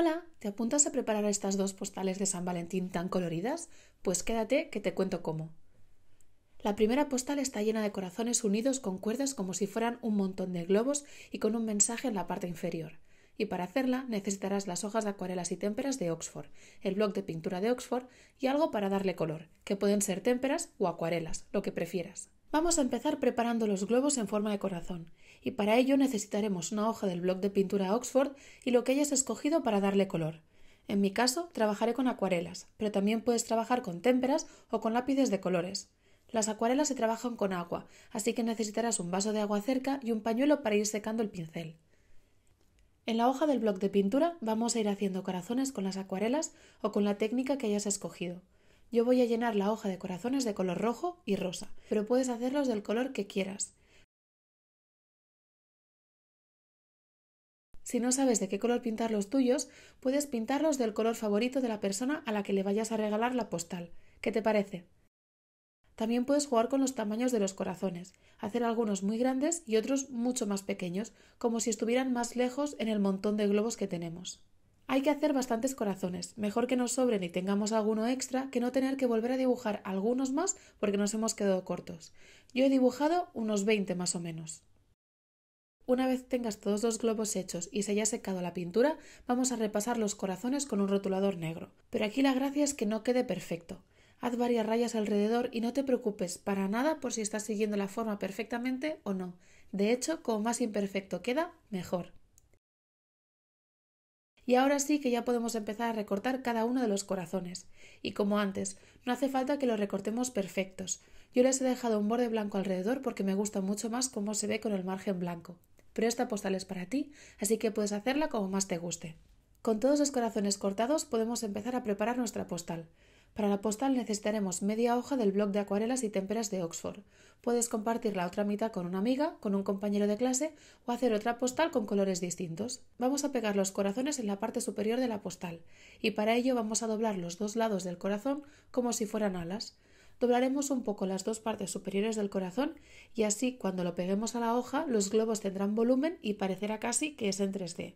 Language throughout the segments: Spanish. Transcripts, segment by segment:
Hola, ¿te apuntas a preparar estas dos postales de San Valentín tan coloridas? Pues quédate que te cuento cómo. La primera postal está llena de corazones unidos con cuerdas como si fueran un montón de globos y con un mensaje en la parte inferior. Y para hacerla necesitarás las hojas de acuarelas y témperas de Oxford, el bloc de pintura de Oxford y algo para darle color, que pueden ser témperas o acuarelas, lo que prefieras. Vamos a empezar preparando los globos en forma de corazón, y para ello necesitaremos una hoja del bloc de pintura Oxford y lo que hayas escogido para darle color. En mi caso, trabajaré con acuarelas, pero también puedes trabajar con témperas o con lápices de colores. Las acuarelas se trabajan con agua, así que necesitarás un vaso de agua cerca y un pañuelo para ir secando el pincel. En la hoja del bloc de pintura vamos a ir haciendo corazones con las acuarelas o con la técnica que hayas escogido. Yo voy a llenar la hoja de corazones de color rojo y rosa, pero puedes hacerlos del color que quieras. Si no sabes de qué color pintar los tuyos, puedes pintarlos del color favorito de la persona a la que le vayas a regalar la postal. ¿Qué te parece? También puedes jugar con los tamaños de los corazones, hacer algunos muy grandes y otros mucho más pequeños, como si estuvieran más lejos en el montón de globos que tenemos. Hay que hacer bastantes corazones, mejor que nos sobren y tengamos alguno extra que no tener que volver a dibujar algunos más porque nos hemos quedado cortos. Yo he dibujado unos 20 más o menos. Una vez tengas todos los globos hechos y se haya secado la pintura, vamos a repasar los corazones con un rotulador negro. Pero aquí la gracia es que no quede perfecto. Haz varias rayas alrededor y no te preocupes para nada por si estás siguiendo la forma perfectamente o no. De hecho, como más imperfecto queda, mejor. Y ahora sí que ya podemos empezar a recortar cada uno de los corazones. Y como antes, no hace falta que los recortemos perfectos. Yo les he dejado un borde blanco alrededor porque me gusta mucho más cómo se ve con el margen blanco. Pero esta postal es para ti, así que puedes hacerla como más te guste. Con todos los corazones cortados podemos empezar a preparar nuestra postal. Para la postal necesitaremos media hoja del blog de acuarelas y temperas de Oxford. Puedes compartir la otra mitad con una amiga, con un compañero de clase o hacer otra postal con colores distintos. Vamos a pegar los corazones en la parte superior de la postal y para ello vamos a doblar los dos lados del corazón como si fueran alas. Doblaremos un poco las dos partes superiores del corazón y así cuando lo peguemos a la hoja los globos tendrán volumen y parecerá casi que es en 3D.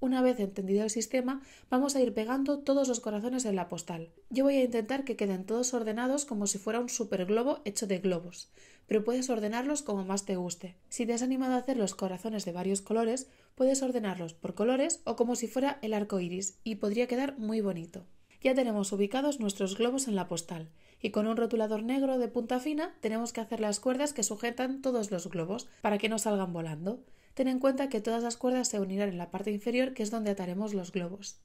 Una vez entendido el sistema, vamos a ir pegando todos los corazones en la postal. Yo voy a intentar que queden todos ordenados como si fuera un superglobo hecho de globos, pero puedes ordenarlos como más te guste. Si te has animado a hacer los corazones de varios colores, puedes ordenarlos por colores o como si fuera el arco iris y podría quedar muy bonito. Ya tenemos ubicados nuestros globos en la postal y con un rotulador negro de punta fina tenemos que hacer las cuerdas que sujetan todos los globos para que no salgan volando. Ten en cuenta que todas las cuerdas se unirán en la parte inferior, que es donde ataremos los globos.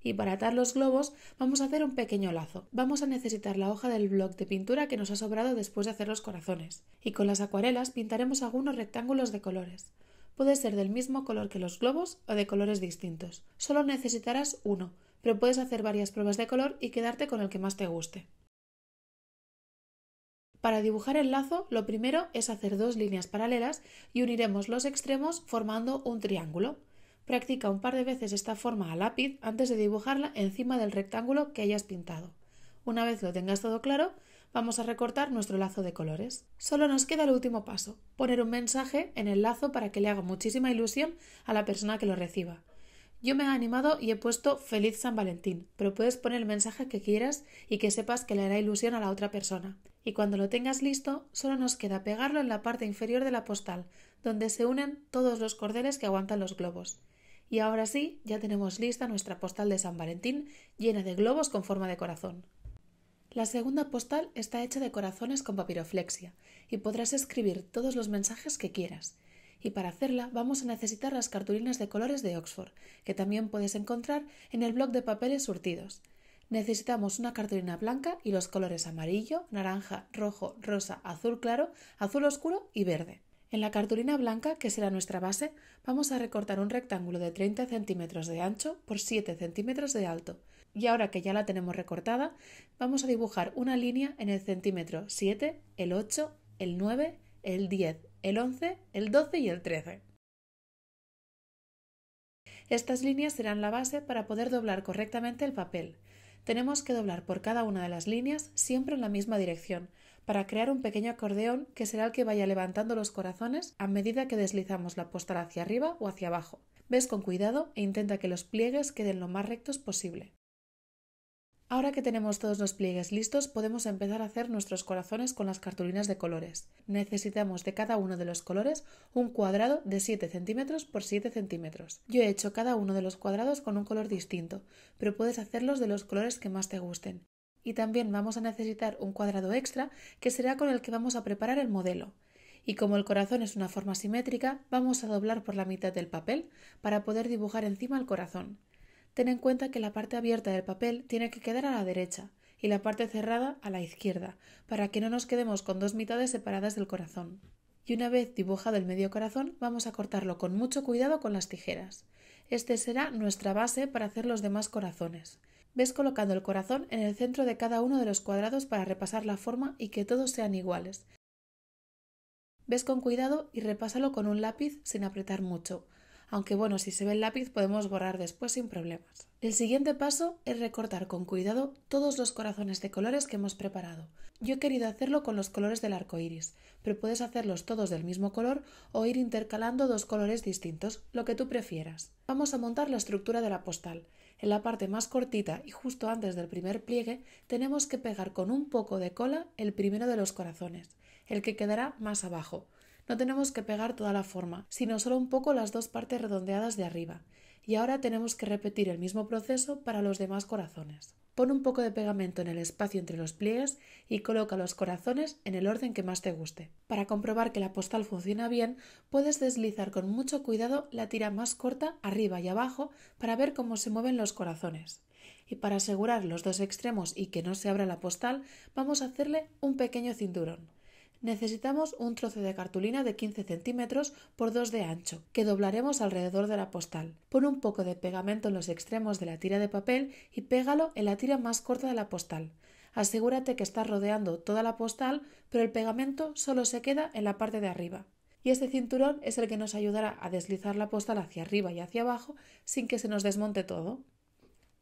Y para atar los globos vamos a hacer un pequeño lazo. Vamos a necesitar la hoja del bloc de pintura que nos ha sobrado después de hacer los corazones. Y con las acuarelas pintaremos algunos rectángulos de colores. Puede ser del mismo color que los globos o de colores distintos. Solo necesitarás uno, pero puedes hacer varias pruebas de color y quedarte con el que más te guste. Para dibujar el lazo, lo primero es hacer dos líneas paralelas y uniremos los extremos formando un triángulo. Practica un par de veces esta forma a lápiz antes de dibujarla encima del rectángulo que hayas pintado. Una vez lo tengas todo claro, vamos a recortar nuestro lazo de colores. Solo nos queda el último paso, poner un mensaje en el lazo para que le haga muchísima ilusión a la persona que lo reciba. Yo me he animado y he puesto feliz San Valentín, pero puedes poner el mensaje que quieras y que sepas que le hará ilusión a la otra persona. Y cuando lo tengas listo, solo nos queda pegarlo en la parte inferior de la postal, donde se unen todos los cordeles que aguantan los globos. Y ahora sí, ya tenemos lista nuestra postal de San Valentín llena de globos con forma de corazón. La segunda postal está hecha de corazones con papiroflexia y podrás escribir todos los mensajes que quieras y para hacerla vamos a necesitar las cartulinas de colores de Oxford, que también puedes encontrar en el blog de papeles surtidos. Necesitamos una cartulina blanca y los colores amarillo, naranja, rojo, rosa, azul claro, azul oscuro y verde. En la cartulina blanca, que será nuestra base, vamos a recortar un rectángulo de 30 centímetros de ancho por 7 centímetros de alto. Y ahora que ya la tenemos recortada, vamos a dibujar una línea en el centímetro 7, el 8, el 9 el 10, el 11, el 12 y el 13. Estas líneas serán la base para poder doblar correctamente el papel. Tenemos que doblar por cada una de las líneas siempre en la misma dirección, para crear un pequeño acordeón que será el que vaya levantando los corazones a medida que deslizamos la postal hacia arriba o hacia abajo. Ves con cuidado e intenta que los pliegues queden lo más rectos posible. Ahora que tenemos todos los pliegues listos, podemos empezar a hacer nuestros corazones con las cartulinas de colores. Necesitamos de cada uno de los colores un cuadrado de 7 centímetros por 7 centímetros. Yo he hecho cada uno de los cuadrados con un color distinto, pero puedes hacerlos de los colores que más te gusten. Y también vamos a necesitar un cuadrado extra que será con el que vamos a preparar el modelo. Y como el corazón es una forma simétrica, vamos a doblar por la mitad del papel para poder dibujar encima el corazón. Ten en cuenta que la parte abierta del papel tiene que quedar a la derecha y la parte cerrada a la izquierda, para que no nos quedemos con dos mitades separadas del corazón. Y una vez dibujado el medio corazón, vamos a cortarlo con mucho cuidado con las tijeras. Este será nuestra base para hacer los demás corazones. Ves colocando el corazón en el centro de cada uno de los cuadrados para repasar la forma y que todos sean iguales. Ves con cuidado y repásalo con un lápiz sin apretar mucho, aunque bueno, si se ve el lápiz podemos borrar después sin problemas. El siguiente paso es recortar con cuidado todos los corazones de colores que hemos preparado. Yo he querido hacerlo con los colores del arco iris, pero puedes hacerlos todos del mismo color o ir intercalando dos colores distintos, lo que tú prefieras. Vamos a montar la estructura de la postal. En la parte más cortita y justo antes del primer pliegue tenemos que pegar con un poco de cola el primero de los corazones, el que quedará más abajo. No tenemos que pegar toda la forma, sino solo un poco las dos partes redondeadas de arriba. Y ahora tenemos que repetir el mismo proceso para los demás corazones. Pon un poco de pegamento en el espacio entre los pliegues y coloca los corazones en el orden que más te guste. Para comprobar que la postal funciona bien, puedes deslizar con mucho cuidado la tira más corta arriba y abajo para ver cómo se mueven los corazones. Y para asegurar los dos extremos y que no se abra la postal, vamos a hacerle un pequeño cinturón. Necesitamos un trozo de cartulina de 15 centímetros por 2 de ancho, que doblaremos alrededor de la postal. Pon un poco de pegamento en los extremos de la tira de papel y pégalo en la tira más corta de la postal. Asegúrate que estás rodeando toda la postal, pero el pegamento solo se queda en la parte de arriba. Y este cinturón es el que nos ayudará a deslizar la postal hacia arriba y hacia abajo sin que se nos desmonte todo.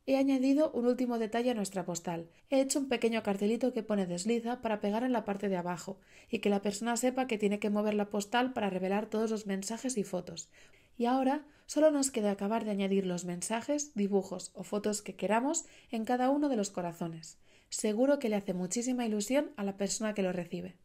He añadido un último detalle a nuestra postal. He hecho un pequeño cartelito que pone desliza para pegar en la parte de abajo y que la persona sepa que tiene que mover la postal para revelar todos los mensajes y fotos. Y ahora solo nos queda acabar de añadir los mensajes, dibujos o fotos que queramos en cada uno de los corazones. Seguro que le hace muchísima ilusión a la persona que lo recibe.